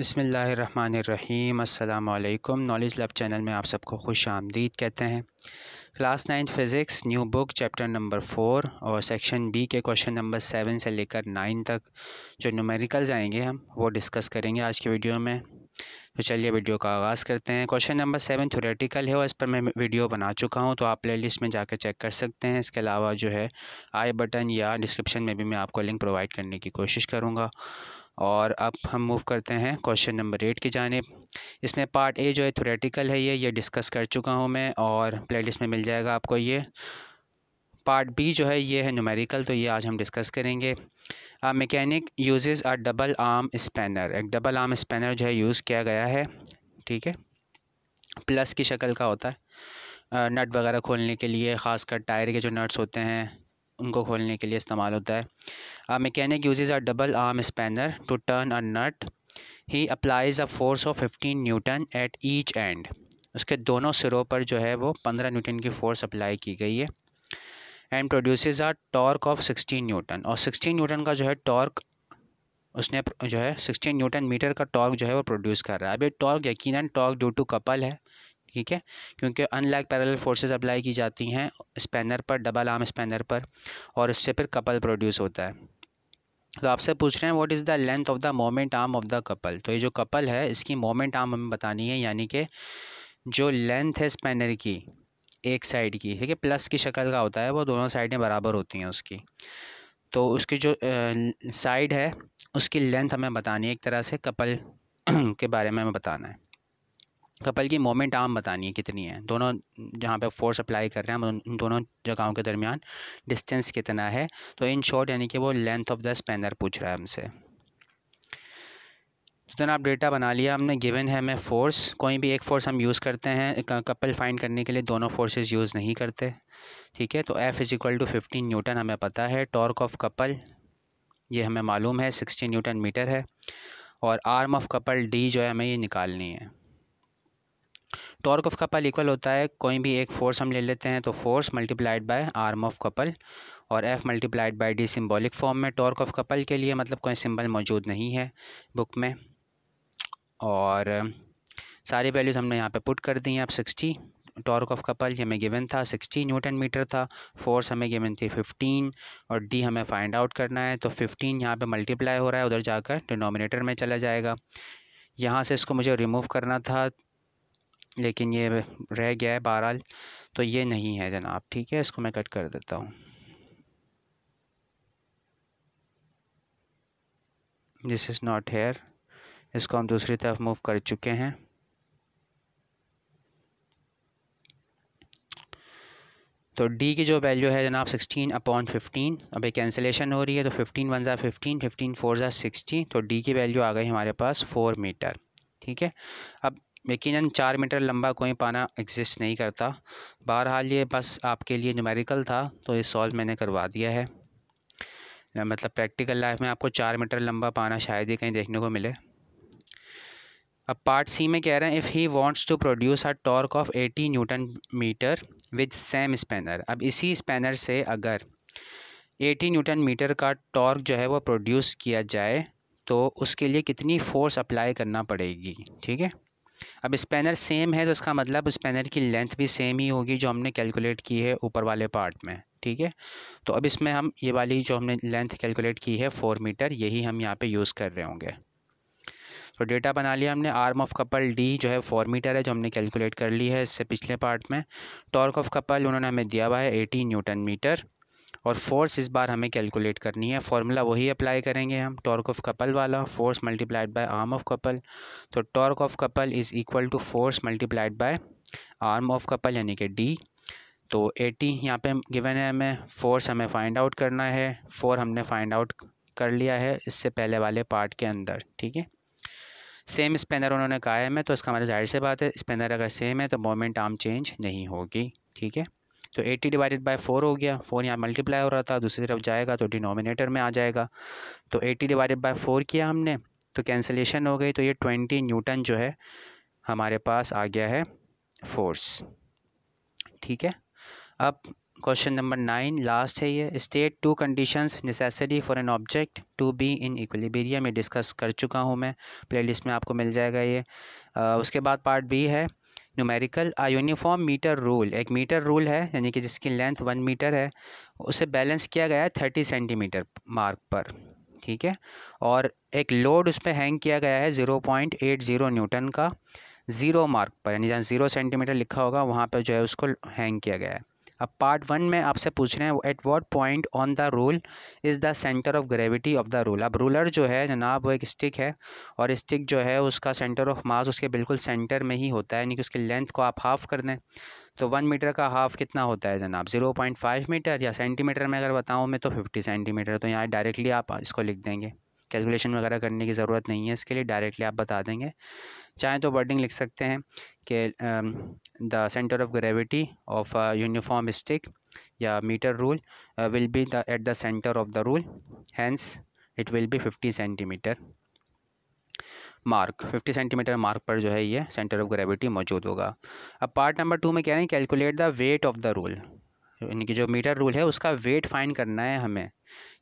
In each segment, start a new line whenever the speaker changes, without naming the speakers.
बिसमीम अल्लाम knowledge lab channel में आप सबको खुश आमदीद कहते हैं class nine physics new book chapter number four और सेक्शन बी के क्वेश्चन नंबर सेवन से लेकर नाइन तक जो न्यूमेरिकल्स आएंगे हम वो डिस्कस करेंगे आज की वीडियो में तो चलिए वीडियो का आगाज़ करते हैं क्वेश्चन नंबर सेवन थोरेटिकल है और इस पर मैं वीडियो बना चुका हूँ तो आप प्लेलिस्ट में जाकर चेक कर सकते हैं इसके अलावा जो है आई बटन या डिस्क्रिप्शन में भी मैं आपको लिंक प्रोवाइड करने की कोशिश करूँगा और अब हम मूव करते हैं क्वेश्चन नंबर एट की जानब इसमें पार्ट ए जो है थोरेटिकल है ये ये डिस्कस कर चुका हूँ मैं और प्लेलिस्ट में मिल जाएगा आपको ये पार्ट बी जो है ये है न्यूमेरिकल तो ये आज हम डिस्कस करेंगे a, mechanic uses a double arm spanner एक डबल आर्म स्पैनर जो है यूज़ किया गया है ठीक है प्लस की शक्ल का होता है नट वगैरह खोलने के लिए ख़ासकर टायर के जो नट्स होते हैं उनको खोलने के लिए इस्तेमाल होता है a mechanic uses a double arm spanner to turn a nut he applies a force of fifteen newton at each end उसके दोनों सिरों पर जो है वो पंद्रह न्यूटन की फोर्स अप्लाई की गई है and produces a torque of sixteen newton और सिक्सटीन न्यूटन का जो है टॉर्क उसने जो है सिक्सटीन न्यूटन मीटर का टॉर्क जो है वो प्रोड्यूस कर रहा है अब ये टॉर्क यकीन टॉर्क ड्यू टू कपल है ठीक है क्योंकि अनलैक पैरेलल फोर्सेस अप्लाई की जाती हैं स्पैनर पर डबल आर्म स्पैनर पर और उससे फिर कपल प्रोड्यूस होता है तो आपसे पूछ रहे हैं what is the length of the moment arm of the couple तो ये जो कपल है इसकी मोमेंट आर्म हमें बतानी है यानी कि जो लेंथ है स्पैनर की एक साइड की ठीक है प्लस की शक्ल का होता है वो दोनों साइडें बराबर होती हैं उसकी तो उसकी जो साइड है उसकी लेंथ हमें बतानी है एक तरह से कपल के बारे में हमें बताना है कपल की मोमेंट आम बतानी है कितनी है दोनों जहाँ पे फोर्स अप्लाई कर रहे हैं हम उन दोनों जगहों के दरमियान डिस्टेंस कितना है तो इन शॉर्ट यानी कि वो लेंथ ऑफ द स्पेनर पूछ रहा है हमसे तो आप डेटा बना लिया हमने गिवन है हमें फोर्स कोई भी एक फोर्स हम यूज़ करते हैं कपल फाइंड करने के लिए दोनों फ़ोर्सेज यूज़ नहीं करते ठीक है तो F is equal to fifteen newton हमें पता है टॉर्क ऑफ कपल ये हमें मालूम है सिक्सटीन न्यूटन मीटर है और आर्म ऑफ कपल डी जो है हमें ये निकालनी है टॉर्क ऑफ कपल इक्वल होता है कोई भी एक फोर्स हम ले लेते हैं तो force multiplied by arm of couple और F multiplied by D symbolic form में टॉर्क ऑफ कपल के लिए मतलब कोई सिंबल मौजूद नहीं है बुक में और सारी वैल्यूज़ हमने यहाँ पे पुट कर दी हैं अब सिक्सटी टॉर्क ऑफ कपल ये हमें गिवन था सिक्सटी न्यूटन मीटर था फोर्स हमें गिवन थी फिफ्टीन और डी हमें फाइंड आउट करना है तो फिफ्टीन यहाँ पर मल्टीप्लाई हो रहा है उधर जाकर डिनोमिनेटर में चला जाएगा यहाँ से इसको मुझे रिमूव करना था लेकिन ये रह गया है बहरहाल तो ये नहीं है जनाब ठीक है इसको मैं कट कर देता हूँ दिस इज़ नॉट हेयर इसको हम दूसरी तरफ मूव कर चुके हैं तो डी की जो वैल्यू है जनाब सिक्सटीन अपॉन फिफ्टीन अभी कैंसिलेशन हो रही है तो fifteen one are fifteen fifteen four are sixty तो डी की वैल्यू आ गई हमारे पास फोर मीटर ठीक है अब यकीनन चार मीटर लंबा कोई पाना एग्जिस्ट नहीं करता बहरहाल ये बस आपके लिए न्यूमेरिकल था तो ये सॉल्व मैंने करवा दिया है मतलब प्रैक्टिकल लाइफ में आपको चार मीटर लंबा पाना शायद ही कहीं देखने को मिले अब पार्ट सी में कह रहे हैं if he wants to produce a torque of eighty newton metre with same spanner अब इसी स्पैनर से अगर एटी न्यूटन मीटर का टॉर्क जो है वो प्रोड्यूस किया जाए तो उसके लिए कितनी फ़ोर्स अप्लाई करना पड़ेगी ठीक है अब स्पैनर सेम है तो इसका मतलब स्पैनर की लेंथ भी सेम ही होगी जो हमने कैलकुलेट की है ऊपर वाले पार्ट में ठीक है तो अब इसमें हम ये वाली जो हमने लेंथ कैलकुलेट की है फोर मीटर यही हम यहाँ पे यूज़ कर रहे होंगे तो डेटा बना लिया हमने आर्म ऑफ कपल डी जो है फोर मीटर है जो हमने कैलकुलेट कर ली है इससे पिछले पार्ट में टॉर्क ऑफ कपल उन्होंने हमें दिया हुआ है एटी न्यूटन मीटर और फोर्स इस बार हमें कैलकुलेट करनी है फॉर्मूला वही अप्लाई करेंगे हम टॉर्क ऑफ कपल वाला force multiplied by arm of couple तो torque of couple is equal to force multiplied by arm of couple यानी कि डी तो एटी यहाँ पे गिवन है हमें फोर्स हमें फाइंड आउट करना है फोर हमने फाइंड आउट कर लिया है इससे पहले वाले पार्ट के अंदर ठीक है सेम स्पेनर उन्होंने कहा है मैं तो इसका हमारे मतलब जाहिर से बात है स्पेनर अगर सेम है तो मोमेंट आर्म चेंज नहीं होगी ठीक है तो एट्टी डिवाइडेड बाई फोर हो गया फोर यहाँ मल्टीप्लाई हो रहा था दूसरी तरफ जाएगा तो डिनोमिनेटर में आ जाएगा तो एट्टी डिवाइडेड बाई फोर किया हमने तो कैंसिलेशन हो गई तो ये ट्वेंटी न्यूटन जो है हमारे पास आ गया है फोर्स ठीक है अब क्वेश्चन नंबर नाइन लास्ट है ये state two conditions necessary for an object to be in equilibrium ये डिस्कस कर चुका हूँ मैं प्लेलिस्ट में आपको मिल जाएगा ये आ, उसके बाद पार्ट बी है numerical a uniform metre rule एक मीटर रूल है यानी कि जिसकी लेंथ वन मीटर है उसे बैलेंस किया गया है थर्टी सेंटीमीटर मार्क पर ठीक है और एक लोड उस पर हैंग किया गया है zero point eight zero newton का ज़ीरो मार्क पर यानी जहाँ ज़ीरो सेंटीमीटर लिखा होगा वहाँ पर जो है उसको हैंग किया गया है अब पार्ट वन में आपसे पूछ रहे हैं at what point on the rule is the centre of gravity of the rule अब रूलर जो है जनाब वो एक स्टिक है और स्टिक जो है उसका सेंटर ऑफ मास उसके बिल्कुल सेंटर में ही होता है यानी कि उसकी लेंथ को आप हाफ़ कर दें तो वन मीटर का हाफ़ कितना होता है जनाब ज़ीरो पॉइंट फाइव मीटर या सेंटीमीटर में अगर बताऊँ मैं तो फिफ्टी सेंटीमीटर तो यहाँ डायरेक्टली आप इसको लिख देंगे कैलकुलेशन वगैरह करने की ज़रूरत नहीं है इसके लिए डायरेक्टली आप बता देंगे चाहें तो वर्डिंग लिख सकते हैं कि the centre of gravity of uniform stick या metre rule will be the at the centre of the rule hence it will be fifty centimetre mark fifty centimetre mark पर जो है ये सेंटर ऑफ ग्रेविटी मौजूद होगा अब part number two में कह रहे हैं calculate the weight of the rule यानी कि जो मीटर रूल है उसका वेट फाइंड करना है हमें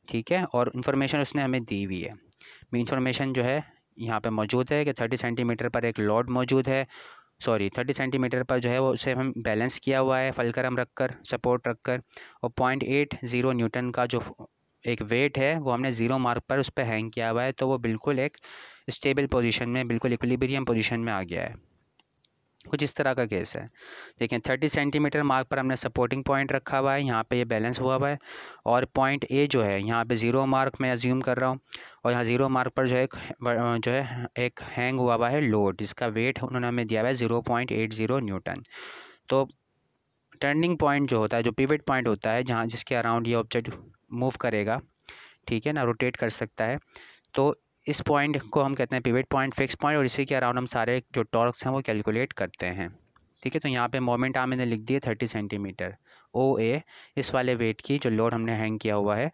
ठीक है और इन्फॉर्मेशन उसने हमें दी हुई है मीन इन्फॉर्मेशन जो है यहाँ पे मौजूद है कि थर्टी सेंटीमीटर पर एक लॉड मौजूद है सॉरी थर्टी सेंटीमीटर पर जो है वो उसे हम बैलेंस किया हुआ है फलकरम कर सपोर्ट रख कर और पॉइंट एट ज़ीरो न्यूटन का जो एक वेट है वो हमने ज़ीरो मार्क पर उस पर हैंग किया हुआ है तो वो बिल्कुल एक स्टेबल पोजिशन में बिल्कुल इक्विलिब्रियम पोजिशन में आ गया है कुछ इस तरह का केस है देखिए थर्टी सेंटीमीटर मार्क पर हमने सपोर्टिंग पॉइंट रखा हुआ है यहाँ पे ये बैलेंस हुआ हुआ है और पॉइंट ए जो है यहाँ पे ज़ीरो मार्क मैं अज्यूम कर रहा हूँ और यहाँ ज़ीरो मार्क पर जो है जो है एक हैंग हुआ हुआ है लोड जिसका वेट उन्होंने हमें दिया हुआ है zero point eight zero newton तो टर्निंग पॉइंट जो होता है जो पिवट पॉइंट होता है जहाँ जिसके अराउंड ये ऑब्जेक्ट मूव करेगा ठीक है ना रोटेट कर सकता है तो इस पॉइंट को हम कहते हैं पिवट पॉइंट फिक्स पॉइंट और इसी के अराउंड हम सारे जो टॉर्क्स हैं वो कैलकुलेट करते हैं ठीक है तो यहाँ पे मोमेंट आम मैंने लिख दिए थर्टी सेंटीमीटर ओ ए इस वाले वेट की जो लोड हमने हैंग किया हुआ है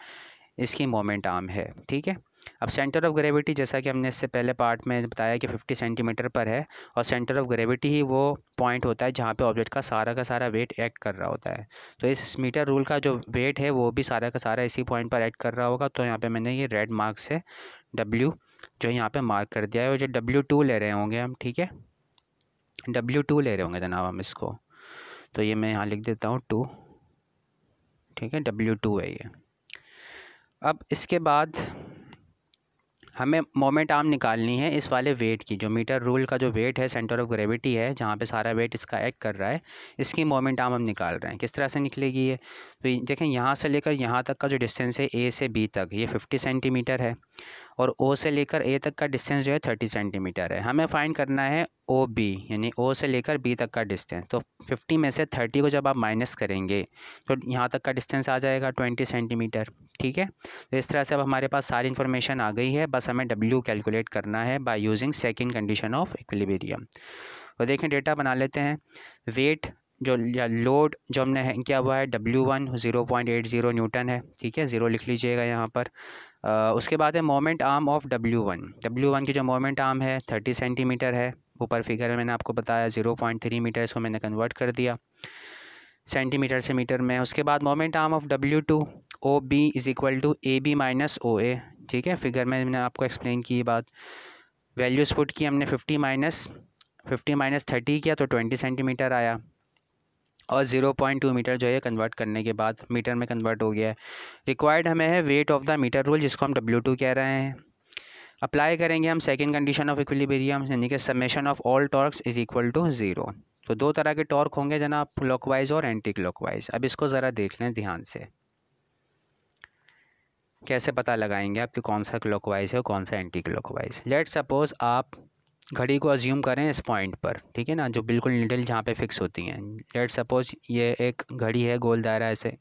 इसकी मोमेंट आम है ठीक है अब सेंटर ऑफ ग्रेविटी जैसा कि हमने इससे पहले पार्ट में बताया कि 50 सेंटीमीटर पर है और सेंटर ऑफ ग्रेविटी ही वो पॉइंट होता है जहाँ पे ऑब्जेक्ट का सारा का सारा वेट एक्ट कर रहा होता है तो इस मीटर रूल का जो वेट है वो भी सारा का सारा इसी पॉइंट पर एक्ट कर रहा होगा तो यहाँ पे मैंने ये रेड मार्क से डब्ल्यू जो यहाँ पे मार्क कर दिया है वो जो डब्ल्यू टू ले रहे होंगे हम ठीक है डब्ल्यू टू ले रहे होंगे जनाब हम इसको तो ये मैं यहाँ लिख देता हूँ टू ठीक है डब्ल्यू टू है ये अब इसके बाद हमें मोमेंट आर्म निकालनी है इस वाले वेट की जो मीटर रूल का जो वेट है सेंटर ऑफ ग्रेविटी है जहाँ पे सारा वेट इसका एक्ट कर रहा है इसकी मोमेंट आर्म हम निकाल रहे हैं किस तरह से निकलेगी ये तो देखें यहाँ से लेकर यहाँ तक का जो डिस्टेंस है ए से बी तक ये फिफ्टी सेंटीमीटर है और ओ से लेकर ए तक का डिस्टेंस जो है थर्टी सेंटीमीटर है हमें फाइंड करना है ओ बी यानी ओ से लेकर बी तक का डिस्टेंस तो फिफ्टी में से थर्टी को जब आप माइनस करेंगे तो यहाँ तक का डिस्टेंस आ जाएगा ट्वेंटी सेंटीमीटर ठीक है तो इस तरह से अब हमारे पास सारी इन्फॉर्मेशन आ गई है बस हमें डब्ल्यू कैलकुलेट करना है by using second condition of equilibrium तो देखें डेटा बना लेते हैं वेट जो लोड जो हमने हैंग किया हुआ है W one zero point eight zero newton है ठीक है ज़ीरो लिख लीजिएगा यहाँ पर आ, उसके बाद है moment arm of W one W one की जो मोमेंट आर्म है थर्टी सेंटीमीटर है ऊपर फिगर में मैंने आपको बताया ज़ीरो पॉइंट थ्री मीटर इसको मैंने कन्वर्ट कर दिया सेंटीमीटर से मीटर में उसके बाद moment arm of W two O B is equal to A B minus O A ठीक है फिगर में मैंने आपको एक्सप्लेन की बात वैल्यूज़ पुट की हमने fifty minus fifty minus thirty किया तो ट्वेंटी सेंटीमीटर आया और 0.2 मीटर जो है कन्वर्ट करने के बाद मीटर में कन्वर्ट हो गया है रिक्वायर्ड हमें है weight of the metre rule जिसको हम डब्ल्यू टू कह रहे हैं अप्लाई करेंगे हम सेकेंड कंडीशन ऑफ इक्विलिब्रियम यानी कि summation of all torques is equal to zero तो दो तरह के टॉर्क होंगे क्लॉक क्लॉकवाइज और एंटी क्लॉकवाइज अब इसको ज़रा देख लें ध्यान से कैसे पता लगाएंगे आपकी कौन सा क्लॉकवाइज है और कौन सा एंटी क्लॉकवाइज लेट सपोज आप हम्म। घड़ी को अज्यूम करें इस पॉइंट पर ठीक है ना जो बिल्कुल निडल जहाँ पे फिक्स होती हैं लेट सपोज ये एक घड़ी है गोल दायरा ऐसे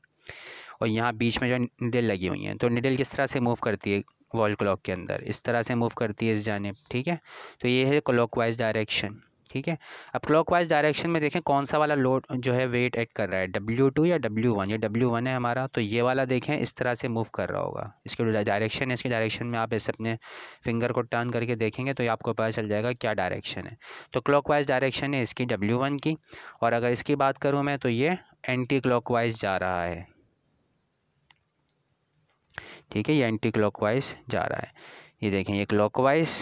और यहाँ बीच में जो निडल लगी हुई हैं तो निडल किस तरह से मूव करती है वॉल क्लॉक के अंदर इस तरह से मूव करती है इस जानब ठीक है तो ये है क्लॉक वाइज डायरेक्शन ठीक है अब क्लॉकवाइज डायरेक्शन में देखें कौन सा वाला लोड जो है वेट ऐड कर रहा है डब्ल्यू टू या डब्ल्यू वन ये डब्ल्यू वन है हमारा तो ये वाला देखें इस तरह से मूव कर रहा होगा इसके डायरेक्शन है इसके डायरेक्शन में आप ऐसे अपने फिंगर को टर्न करके देखेंगे तो ये आपको पता चल जाएगा क्या डायरेक्शन है तो वाइज डायरेक्शन है इसकी डब्ल्यू वन की और अगर इसकी बात करूँ मैं तो ये एंटी वाइज जा रहा है ठीक है ये एंटी वाइज जा रहा है ये देखें ये वाइज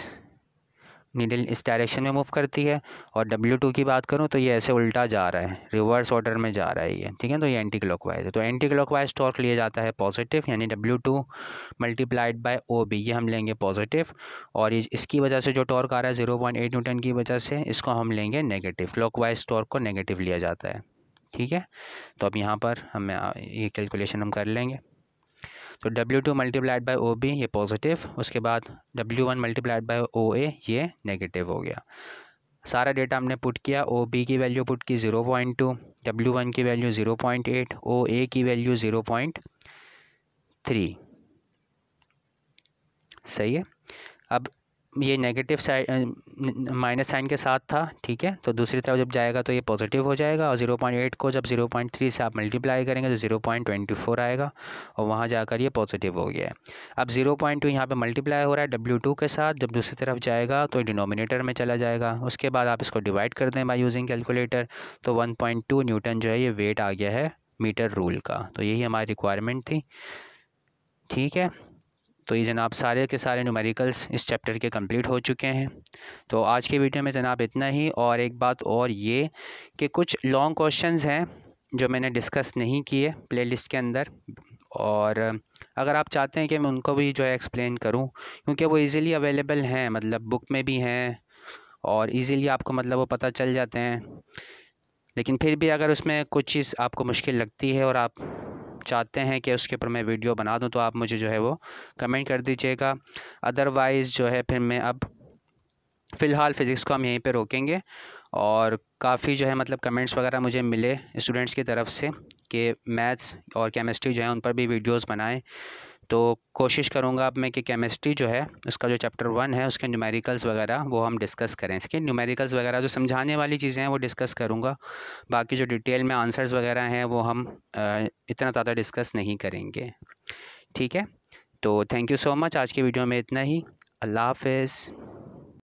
नीडल इस डायरेक्शन में मूव करती है और डब्ल्यू टू की बात करूँ तो ये ऐसे उल्टा जा रहा है रिवर्स ऑर्डर में जा रहा है ये ठीक है तो ये एंटी क्लॉक वाइज है तो एंटी क्लॉक वाइज टॉर्क लिया जाता है पॉजिटिव यानी W two multiplied by O B ये हम लेंगे पॉजिटिव और इसकी वजह से जो टॉर्क आ रहा है जीरो पॉइंट एट न्यूटन की वजह से इसको हम लेंगे नेगेटिव क्लॉक वाइज टॉर्क को नेगेटिव लिया जाता है ठीक है तो अब यहाँ पर हम ये कैलकुलेशन हम कर लेंगे तो W2 two multiplied by O B ये पॉजिटिव उसके बाद W1 one multiplied by O A ये नेगेटिव हो गया सारा डेटा हमने पुट किया ओ बी की वैल्यू पुट की zero point two W one की value zero point eight O A की वैल्यू ज़ीरो पॉइंट थ्री सही है अब ये नेगेटिव साइड माइनस साइन के साथ था ठीक है तो दूसरी तरफ जब जाएगा तो ये पॉजिटिव हो जाएगा और ज़ीरो पॉइंट एट को जब ज़ीरो पॉइंट थ्री से आप मल्टीप्लाई करेंगे तो ज़ीरो पॉइंट ट्वेंटी फोर आएगा और वहाँ जाकर ये पॉजिटिव हो गया है अब ज़ीरो पॉइंट टू यहाँ पर मल्टीप्लाई हो रहा है डब्ल्यू टू के साथ जब दूसरी तरफ जाएगा तो डिनोमिनेटर में चला जाएगा उसके बाद आप इसको डिवाइड कर दें बाई यूजिंग कैलकुलेटर तो वन पॉइंट टू न्यूटन जो है ये वेट आ गया है मीटर रूल का तो यही हमारी रिक्वायरमेंट थी ठीक है तो ये जनाब सारे के सारे न्यूमेरिकल्स इस चैप्टर के कंप्लीट हो चुके हैं तो आज के वीडियो में जनाब इतना ही और एक बात और ये कि कुछ लॉन्ग क्वेश्चंस हैं जो मैंने डिस्कस नहीं किए प्लेलिस्ट के अंदर और अगर आप चाहते हैं कि मैं उनको भी जो है एक्सप्लेन करूं क्योंकि वो इजीली अवेलेबल हैं मतलब बुक में भी हैं और इजीली आपको मतलब वो पता चल जाते हैं लेकिन फिर भी अगर उसमें कुछ चीज़ आपको मुश्किल लगती है और आप चाहते हैं कि उसके ऊपर मैं वीडियो बना दूँ तो आप मुझे जो है वो कमेंट कर दीजिएगा अदरवाइज़ जो है फिर मैं अब फ़िलहाल फ़िज़िक्स को हम यहीं पे रोकेंगे और काफ़ी जो है मतलब कमेंट्स वगैरह मुझे मिले स्टूडेंट्स की तरफ से कि मैथ्स और केमिस्ट्री जो है उन पर भी वीडियोस बनाएं तो कोशिश करूँगा अब मैं कि केमिस्ट्री जो है उसका जो चैप्टर वन है उसके न्यूमेरिकल्स वगैरह वो हम डिस्कस करें इसके न्यूमेरिकल्स वगैरह जो समझाने वाली चीज़ें हैं वो डिस्कस करूँगा बाकी जो डिटेल में आंसर्स वगैरह हैं वो हम इतना ज़्यादा डिस्कस नहीं करेंगे ठीक है तो थैंक यू सो मच आज की वीडियो में इतना ही अल्लाह हाफिज़